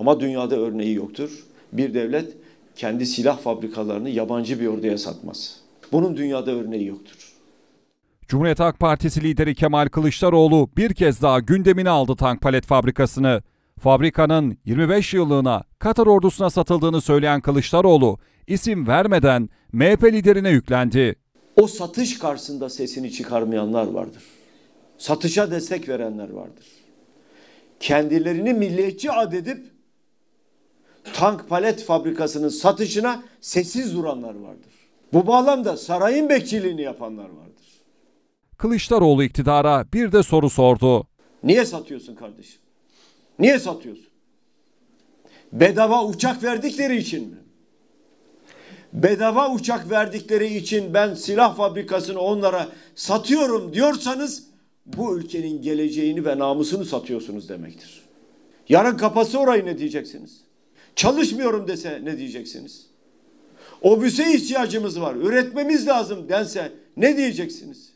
Ama dünyada örneği yoktur. Bir devlet kendi silah fabrikalarını yabancı bir orduya satmaz. Bunun dünyada örneği yoktur. Cumhuriyet Halk Partisi lideri Kemal Kılıçdaroğlu bir kez daha gündemine aldı tank palet fabrikasını. Fabrikanın 25 yıllığına Katar ordusuna satıldığını söyleyen Kılıçdaroğlu isim vermeden MHP liderine yüklendi. O satış karşısında sesini çıkarmayanlar vardır. Satışa destek verenler vardır. Kendilerini milliyetçi edip tank palet fabrikasının satışına sessiz duranlar vardır. Bu bağlamda sarayın bekçiliğini yapanlar vardır. Kılıçdaroğlu iktidara bir de soru sordu. Niye satıyorsun kardeşim? Niye satıyorsun? Bedava uçak verdikleri için mi? Bedava uçak verdikleri için ben silah fabrikasını onlara satıyorum diyorsanız bu ülkenin geleceğini ve namusunu satıyorsunuz demektir. Yarın kapası orayı ne diyeceksiniz? çalışmıyorum dese ne diyeceksiniz? Obüse ihtiyacımız var, üretmemiz lazım dense ne diyeceksiniz?